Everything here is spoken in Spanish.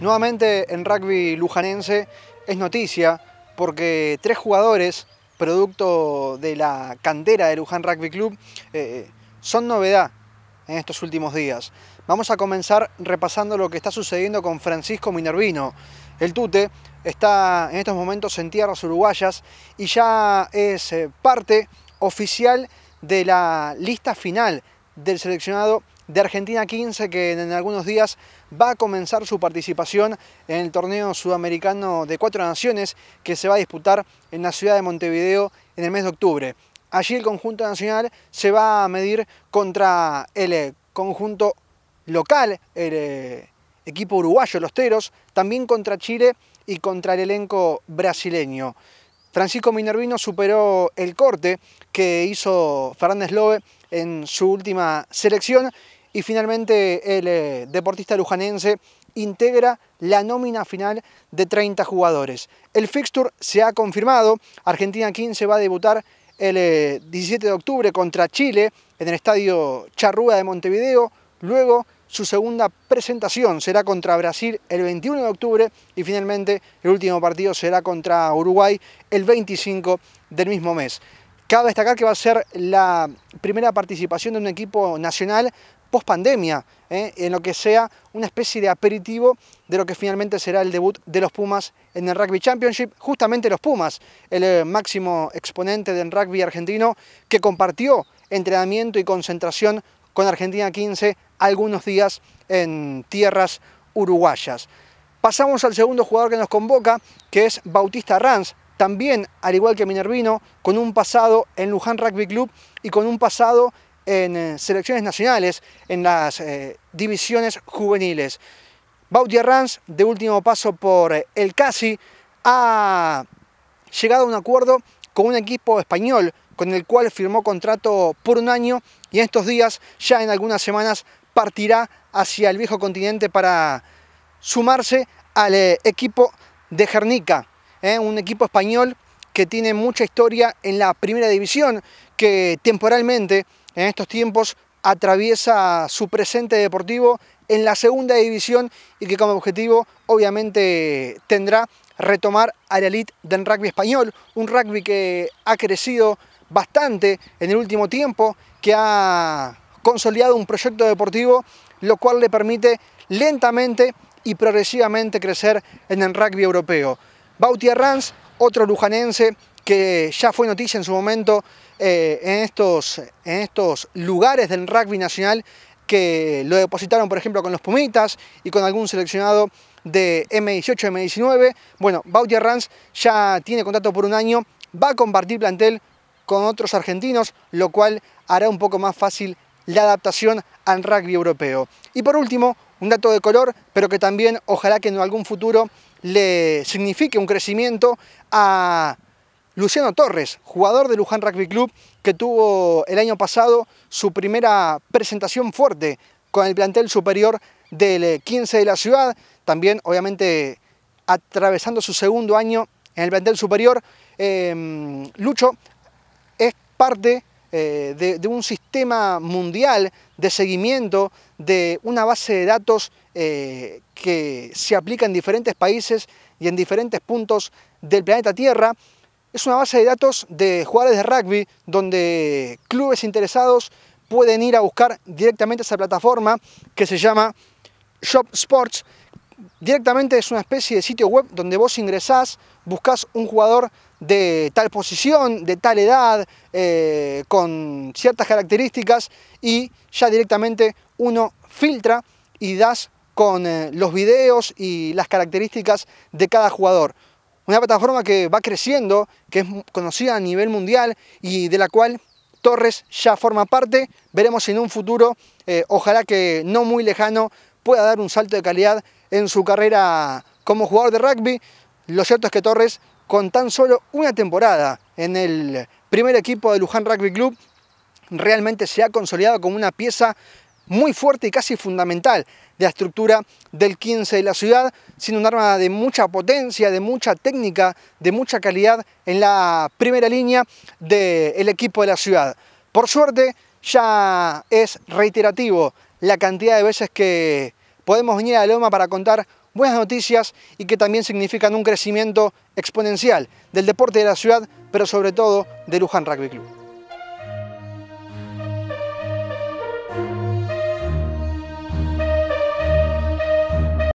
Nuevamente en rugby lujanense es noticia porque tres jugadores, producto de la cantera de Luján Rugby Club, eh, son novedad en estos últimos días. Vamos a comenzar repasando lo que está sucediendo con Francisco Minervino. El Tute está en estos momentos en tierras uruguayas y ya es eh, parte oficial de la lista final del seleccionado de Argentina 15 que en algunos días va a comenzar su participación en el torneo sudamericano de cuatro naciones que se va a disputar en la ciudad de Montevideo en el mes de octubre. Allí el conjunto nacional se va a medir contra el eh, conjunto local, el eh, equipo uruguayo, los Teros, también contra Chile y contra el elenco brasileño. Francisco Minervino superó el corte que hizo Fernández Lobe en su última selección y finalmente el eh, deportista lujanense integra la nómina final de 30 jugadores. El fixture se ha confirmado. Argentina 15 va a debutar el 17 eh, de octubre contra Chile en el estadio Charrúa de Montevideo. Luego su segunda presentación será contra Brasil el 21 de octubre y finalmente el último partido será contra Uruguay el 25 del mismo mes. Cabe destacar que va a ser la primera participación de un equipo nacional post pandemia, ¿eh? en lo que sea una especie de aperitivo de lo que finalmente será el debut de los Pumas en el Rugby Championship. Justamente los Pumas, el eh, máximo exponente del rugby argentino, que compartió entrenamiento y concentración con Argentina 15 algunos días en tierras uruguayas. Pasamos al segundo jugador que nos convoca, que es Bautista Ranz, también, al igual que Minervino, con un pasado en Luján Rugby Club y con un pasado en eh, selecciones nacionales, en las eh, divisiones juveniles. Bautier de último paso por eh, el Casi, ha llegado a un acuerdo con un equipo español con el cual firmó contrato por un año y en estos días, ya en algunas semanas, partirá hacia el viejo continente para sumarse al equipo de Jernica. ¿eh? un equipo español que tiene mucha historia en la primera división, que temporalmente en estos tiempos atraviesa su presente deportivo en la segunda división y que como objetivo obviamente tendrá retomar a la elite del rugby español, un rugby que ha crecido bastante en el último tiempo, que ha consolidado un proyecto deportivo, lo cual le permite lentamente y progresivamente crecer en el rugby europeo bautier Arranz, otro lujanense que ya fue noticia en su momento eh, en, estos, en estos lugares del rugby nacional que lo depositaron, por ejemplo, con los Pumitas y con algún seleccionado de M18, M19. Bueno, bautier Arranz ya tiene contrato por un año, va a compartir plantel con otros argentinos, lo cual hará un poco más fácil la adaptación al rugby europeo. Y por último, un dato de color, pero que también ojalá que en algún futuro le signifique un crecimiento a Luciano Torres, jugador de Luján Rugby Club, que tuvo el año pasado su primera presentación fuerte con el plantel superior del 15 de la ciudad, también obviamente atravesando su segundo año en el plantel superior, em, Lucho es parte eh, de, un sistema mundial de seguimiento, de una base de datos eh, que se aplica en diferentes países y en diferentes puntos del planeta Tierra. Es una base de datos de jugadores de rugby donde clubes interesados pueden ir a buscar directamente esa plataforma que se llama Shop Sports directamente es una especie de sitio web donde vos ingresás, buscas un jugador de tal posición, de tal edad, eh, con ciertas características y ya directamente uno filtra y das con eh, los videos y las características de cada jugador. Una plataforma que va creciendo, que es conocida a nivel mundial y de la cual Torres ya forma parte. Veremos en un futuro, eh, ojalá que no muy lejano, pueda dar un salto de calidad en su carrera como jugador de rugby. Lo cierto es que Torres, con tan solo una temporada en el primer equipo de Luján Rugby Club, realmente se ha consolidado como una pieza muy fuerte y casi fundamental de la estructura del 15 de la ciudad, siendo un arma de mucha potencia, de mucha técnica, de mucha calidad en la primera línea del equipo de la ciudad. Por suerte, ya es reiterativo la cantidad de veces que podemos venir a Loma para contar buenas noticias y que también significan un crecimiento exponencial del deporte de la ciudad, pero sobre todo de Luján Rugby Club.